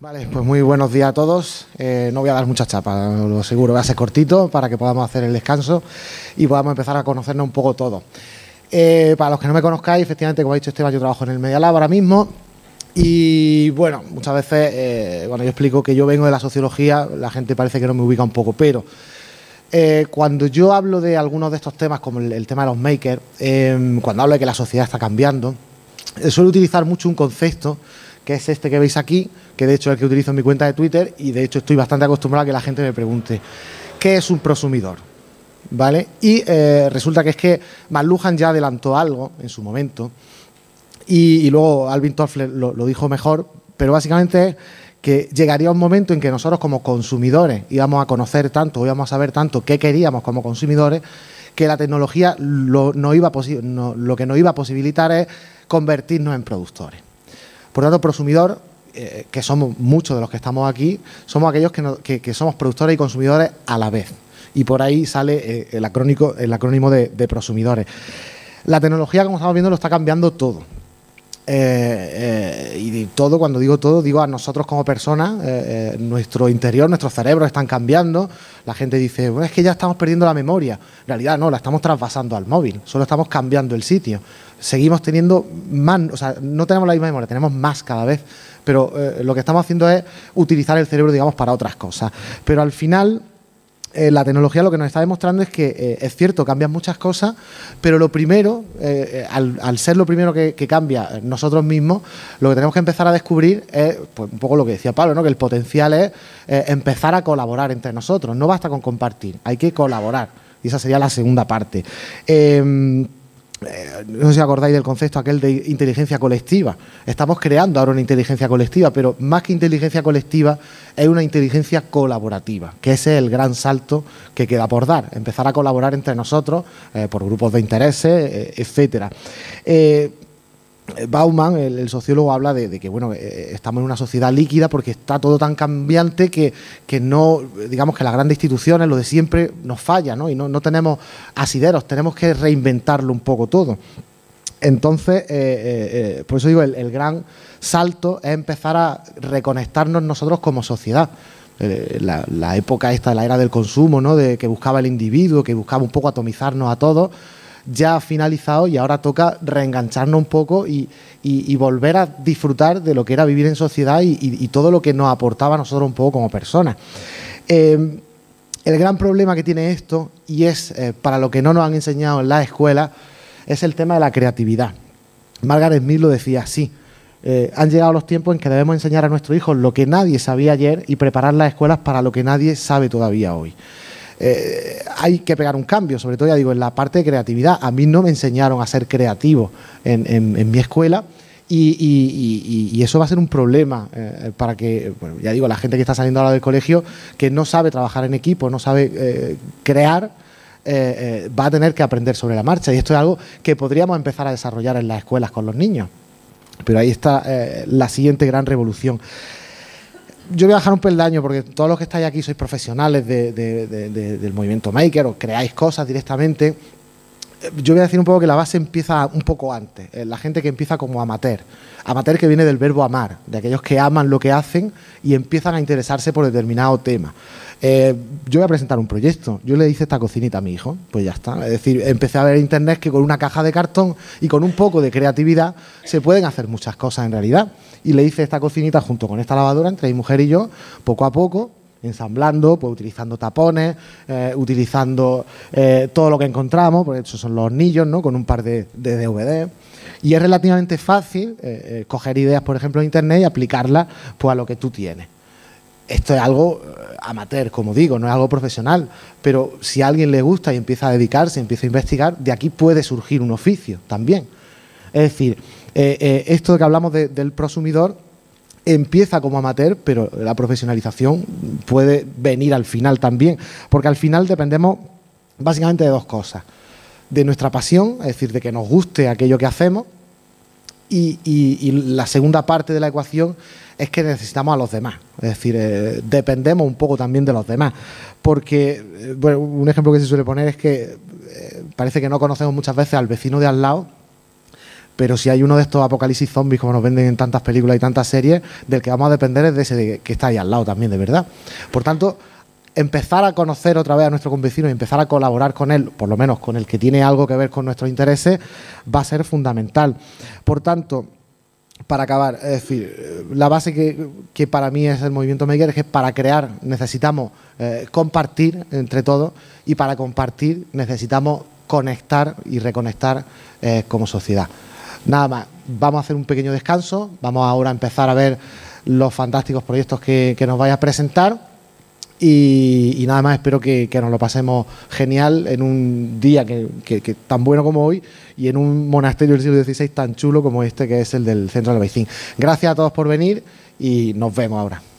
Vale, pues muy buenos días a todos. Eh, no voy a dar mucha chapa, lo seguro, va a ser cortito para que podamos hacer el descanso y podamos empezar a conocernos un poco todos. Eh, para los que no me conozcáis, efectivamente, como ha dicho Esteban, yo trabajo en el Medialab ahora mismo. Y bueno, muchas veces bueno, eh, yo explico que yo vengo de la sociología, la gente parece que no me ubica un poco, pero cuando yo hablo de algunos de estos temas, como el tema de los makers, cuando hablo de que la sociedad está cambiando, suelo utilizar mucho un concepto que es este que veis aquí, que de hecho es el que utilizo en mi cuenta de Twitter y de hecho estoy bastante acostumbrado a que la gente me pregunte, ¿qué es un prosumidor? ¿Vale? Y eh, resulta que es que McLuhan ya adelantó algo en su momento y, luego Alvin Toffler lo, dijo mejor, pero básicamente es que llegaría un momento en que nosotros como consumidores íbamos a conocer tanto, íbamos a saber tanto qué queríamos como consumidores, que la tecnología no iba lo que nos iba a posibilitar es convertirnos en productores. Por tanto, prosumidor, eh, que somos muchos de los que estamos aquí, somos aquellos que, somos productores y consumidores a la vez. Y por ahí sale eh, el, acrónico, el acrónimo de, de prosumidores. La tecnología, como estamos viendo, lo está cambiando todo. Eh, y todo, cuando digo todo, digo a nosotros como personas, eh, eh, nuestro interior, nuestros cerebros están cambiando. La gente dice, bueno, es que ya estamos perdiendo la memoria. En realidad no, la estamos trasvasando al móvil, solo estamos cambiando el sitio. Seguimos teniendo más, o sea, no tenemos la misma memoria, tenemos más cada vez, pero eh, lo que estamos haciendo es utilizar el cerebro, digamos, para otras cosas. Pero al final eh, la tecnología lo que nos está demostrando es que eh, es cierto, cambian muchas cosas, pero lo primero, eh, al, ser lo primero que, cambia nosotros mismos, lo que tenemos que empezar a descubrir es pues, un poco lo que decía Pablo, ¿no? que el potencial es empezar a colaborar entre nosotros. No basta con compartir, hay que colaborar. Y esa sería la segunda parte. Em, eh, no sé si acordáis del concepto aquel de inteligencia colectiva. Estamos creando ahora una inteligencia colectiva, pero más que inteligencia colectiva es una inteligencia colaborativa, que ese es el gran salto que queda por dar, empezar a colaborar entre nosotros eh, por grupos de intereses, eh, etcétera. Eh, eh, Bauman, el, sociólogo, habla de, que bueno, eh, eh, estamos en una sociedad líquida porque está todo tan cambiante que, no, digamos que las grandes instituciones, lo de siempre, nos falla, ¿no? Y no, tenemos asideros, tenemos que reinventarlo un poco todo. Entonces, por eso digo, el, gran salto es empezar a reconectarnos nosotros como sociedad. La, época esta la era del consumo, ¿no? de que buscaba el individuo, que buscaba un poco atomizarnos a todos, ya ha finalizado y ahora toca reengancharnos un poco y, volver a disfrutar de lo que era vivir en sociedad y, todo lo que nos aportaba a nosotros un poco como personas. Em, el gran problema que tiene esto, y es eh, para lo que no nos han enseñado en la escuela, es el tema de la creatividad. Margaret Smith lo decía así. Eh, han llegado los tiempos en que debemos enseñar a nuestros hijos lo que nadie sabía ayer y preparar las escuelas para lo que nadie sabe todavía hoy. Eh, hay que pegar un cambio, sobre todo ya digo, en la parte de creatividad. A mí no me enseñaron a ser creativo en, mi escuela. Y, eso va a ser un problema eh, para que, bueno, ya digo, la gente que está saliendo ahora del colegio, que no sabe trabajar en equipo, no sabe eh, crear, va a tener que aprender sobre la marcha. Y esto es algo que podríamos empezar a desarrollar en las escuelas con los niños. Pero ahí está la siguiente gran revolución yo voy a bajar un peldaño porque todos los que estáis aquí sois profesionales del movimiento maker o creáis cosas directamente. Eh, yo voy a decir un poco que la base empieza un poco antes, eh, la gente que empieza como amateur, amateur que viene del verbo amar, de aquellos que aman lo que hacen y empiezan a interesarse por determinado tema. Eh, yo voy a presentar un proyecto, yo le hice esta cocinita a mi hijo, pues ya está, es decir, empecé a ver internet que con una caja de cartón y con un poco de creatividad se pueden hacer muchas cosas en realidad y le hice esta cocinita junto con esta lavadora entre mi mujer y yo, poco a poco, ensamblando, pues utilizando tapones, eh, utilizando eh, todo lo que encontramos, porque esos son los hornillos, ¿no? Con un par de, DVD. Y es relativamente fácil eh, coger ideas, por ejemplo, en internet y aplicarlas pues, a lo que tú tienes. Esto es algo amateur, como digo, no es algo profesional, pero si a alguien le gusta y empieza a dedicarse, empieza a investigar, de aquí puede surgir un oficio también. Es decir, esto que hablamos del prosumidor empieza como amateur, pero la profesionalización puede venir al final también, porque al final dependemos básicamente de dos cosas, de nuestra pasión, es decir, de que nos guste aquello que hacemos, y, la segunda parte de la ecuación es que necesitamos a los demás, es decir, eh, dependemos un poco también de los demás, porque, eh, bueno, un ejemplo que se suele poner es que eh, parece que no conocemos muchas veces al vecino de al lado, pero si hay uno de estos apocalipsis zombies como nos venden en tantas películas y tantas series, del que vamos a depender es de ese que está ahí al lado también, de verdad. Por tanto, empezar a conocer otra vez a nuestro convecino y empezar a colaborar con él, por lo menos con el que tiene algo que ver con nuestros intereses, va a ser fundamental. Por tanto, para acabar, es decir, la base que, para mí es el movimiento Maker es que para crear necesitamos eh, compartir entre todos y para compartir necesitamos conectar y reconectar eh, como sociedad. Nada más, vamos a hacer un pequeño descanso, vamos ahora a empezar a ver los fantásticos proyectos que, nos vais a presentar. Y, nada más, espero que, nos lo pasemos genial en un día que, tan bueno como hoy y en un monasterio del siglo XVI tan chulo como este que es el del centro del Baicín. Gracias a todos por venir y nos vemos ahora.